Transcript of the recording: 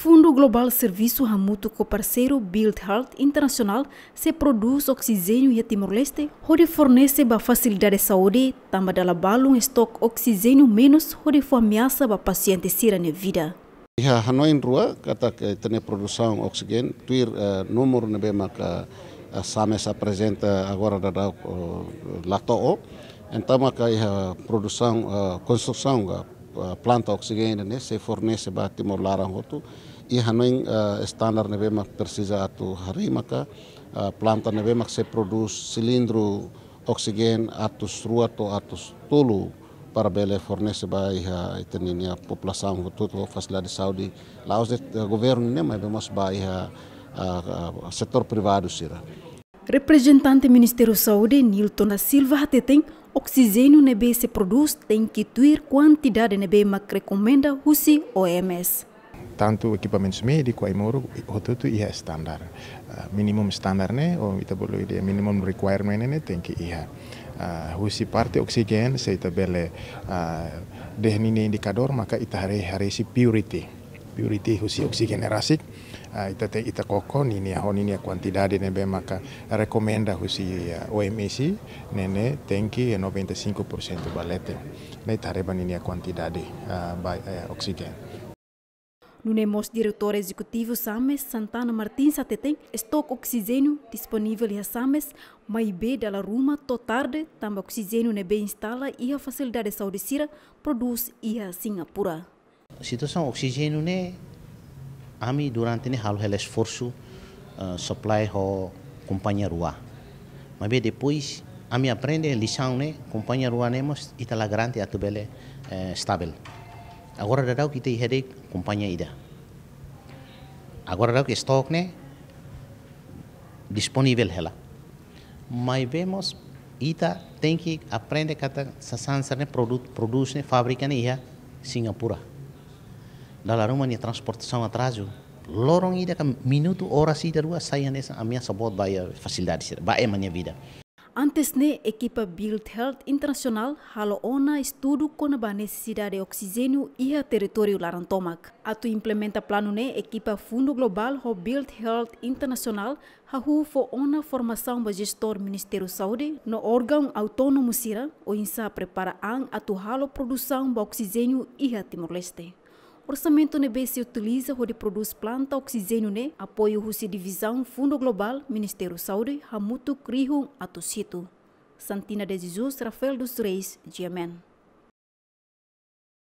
Fundo Global Serviço Ramuto com parceiro Build Health Internacional se produz oxigênio em Timor-Leste, onde fornece para facilidade de saúde, também dá balão estoque oxigênio menos, onde foi ameaça para paciente ser na vida. Iha Hanoi rua que tem produção oxigênio, tuir eh, número nebe que eh, a SAMES apresenta agora da eh, lato o, então a produção construção planta oksigen ini se fornece ba timor larang hotu i hanoin eh, standar standard nebe mak precisa atu hari maka eh, planta nebe mak se produs silindru oksigen atus rua to atus tulu para bele fornece ba iha iteninia população hotu to facilidade laos de eh, governo be mas ba iha uh, setor privado sira Representante Ministério Saúde, Nilton da Silva, tem oxigênio nebe se produz tem que tuir quantidade nebe mac recomenda o OMS. Tanto equipamentos médicos, aí moro, rotuto ia e standar. Uh, ah, minimum estándar, né, ou ita bolo ideia minimum requirement né tem que ir. Uh, ah, husi parte oksigen se ita bele uh, ah, deh nini indikator maka ita hari hari si purity. Purity husi oksigen erasik. Ah, itakoko nini aho nini ya quantidade nebe maka recomenda husi OMS nene tenki 95% balete ne tareba nini a quantidade ah, uh, oxigênio no NEMOS diretor executivo Sames Santana Martins até tem estoque oxigênio disponível em Sames, mas bem da Ruma, to tarde, também oxigênio nebe instala e a facilidade de saudicira produz e a Singapura. A situação oxigênio né Ami durante ini hal hal esforço uh, eh, supply ho companhia rua. Mas depois ami aprende lição né, companhia rua né, mas itala garante atu bele eh, estável. Agora dadau kita ihede companhia ida. Agora dadau stock né disponível hela. Mas vemos ita tem que aprender kata sasansar né produz né fábrica né Singapura dalarum ni transportação atraso lorong ida ka minuto ora si darua saya nesa amia sabot ba ya facilidade sira ba emania vida Antes ne equipa Build Health Internacional halo ona estudo com a necessidade de oxigênio e a território larantomac. a Atu implementa plano ne equipa Fundo Global ho Build Health Internacional hahu fo ona formação ba gestor Ministério Saúde no órgão autônomo sira o insa prepara a atu halo produção ba oxigênio e a Timor-Leste. Orçamento nebe se utiliza onde produz planta oxigênio ne né? apoio Rússia Divisão Fundo Global Ministério Saúde Hamutu Krihun Atosito. Santina de Jesus Rafael dos Reis, Diamante.